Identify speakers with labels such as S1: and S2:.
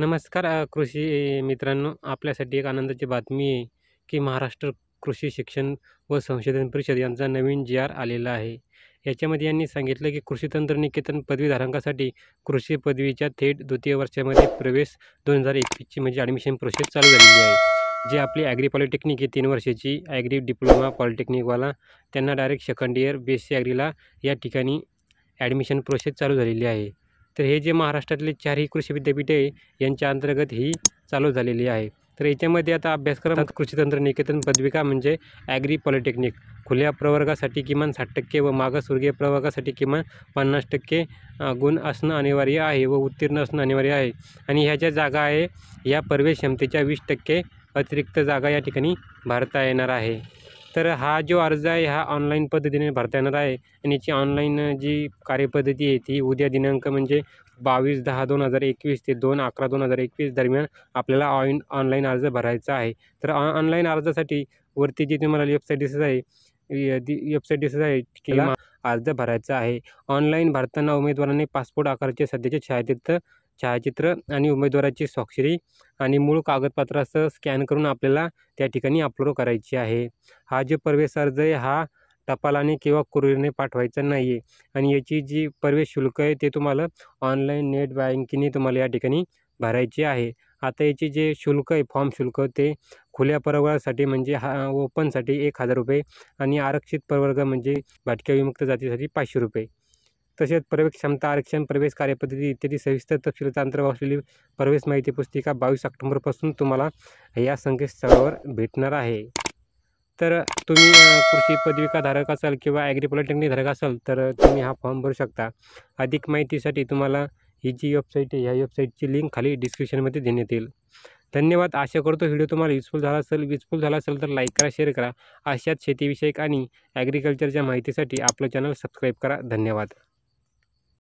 S1: नमस्कार कृषी मित्रांनो आपल्यासाठी एक आनंदाची बातमी आहे की महाराष्ट्र कृषी शिक्षण व संशोधन परिषद यांचा नवीन जी आर आलेला आहे याच्यामध्ये यांनी सांगितलं की कृषी तंत्रनिकेतन पदवीधारकांसाठी कृषी पदवीच्या थेट द्वितीय वर्षामध्ये प्रवेश दोन हजार एकवीसची म्हणजे ॲडमिशन प्रोसेस चालू झालेली आहे जे आपली ॲग्री पॉलिटेक्निक ही तीन वर्षाची ॲग्री डिप्लोमा पॉलिटेक्निकवाला त्यांना direct second year B S C ॲग्रीला या ठिकाणी ॲडमिशन प्रोसेस चालू झालेली आहे तर हे जे महाराष्ट्रातले चारही कृषी विद्यापीठे यांच्या अंतर्गत ही चालू झालेली आहे तर याच्यामध्ये आता अभ्यासक्रम कृषी निकेतन पदविका म्हणजे ॲग्री पॉलिटेक्निक खुल्या प्रवर्गासाठी किमान साठ टक्के व मागासवर्गीय प्रवर्गासाठी किमान पन्नास टक्के गुण असणं अनिवार्य आहे व उत्तीर्ण असणं अनिवार्य आहे आणि ह्या ज्या जागा आहे या प्रवेश क्षमतेच्या वीस टक्के अतिरिक्त जागा या ठिकाणी भरता येणार आहे तर हा जो अर्ज आहे हा ऑनलाईन पद्धतीने भरता येणार आहे आणि याची ऑनलाईन जी कार्यपद्धती आहे ती उद्या दिनांक म्हणजे बावीस दहा दोन हजार एकवीस ते दोन अकरा दोन हजार एकवीस दरम्यान आपल्याला ऑन ऑनलाईन अर्ज भरायचा आहे तर ऑनलाईन अर्जासाठी वरती जी तुम्हाला वेबसाईट दिसत आहे वेबसाईट दिसत आहे किंवा अर्ज भरायचा आहे ऑनलाईन भरताना उमेदवारांनी पासपोर्ट आकाराचे सध्याचे छायाचित्र छायाचित्र आणि उमेदवाराची स्वाक्षरी आणि मूळ कागदपत्रासह स्कॅन करून आपल्याला त्या ठिकाणी अपलोड करायची आहे हा जो प्रवेश अर्ज आहे हा टपालाने किंवा कुरिअरने पाठवायचा नाही आहे आणि याची जी प्रवेश शुल्क आहे ते तुम्हाला ऑनलाईन नेट बँकिंगने तुम्हाला या ठिकाणी भरायची आहे आता याची जे शुल्क आहे फॉर्म शुल्क ते खुल्या प्रवर्गासाठी म्हणजे हा ओपनसाठी एक हजार रुपये आणि आरक्षित प्रवर्ग म्हणजे भटक्या विमुक्त जातीसाठी पाचशे रुपये तसेच प्रवेश क्षमता आरक्षण प्रवेश कार्यपद्धती इत्यादी सविस्तर तपशील अंतर्भाव असलेली प्रवेश माहिती पुस्तिका बावीस ऑक्टोंबरपासून तुम्हाला या संकेतस्थळावर भेटणार आहे तर तुम्ही कृषी धारक असाल किंवा ॲग्रिपॉलिटेक्निक धारक असाल तर तुम्ही हा फॉर्म भरू शकता अधिक माहितीसाठी तुम्हाला ही जी वेबसाईट आहे ह्या वेबसाईटची लिंक खाली डिस्क्रिप्शनमध्ये देण्यात येईल धन्यवाद आशा करतो व्हिडिओ तुम्हाला युजफुल झाला असेल युजफुल झाला असेल तर लाईक करा शेअर करा अशाच शेतीविषयक आणि ॲग्रिकल्चरच्या माहितीसाठी आपलं चॅनल सबस्क्राईब करा धन्यवाद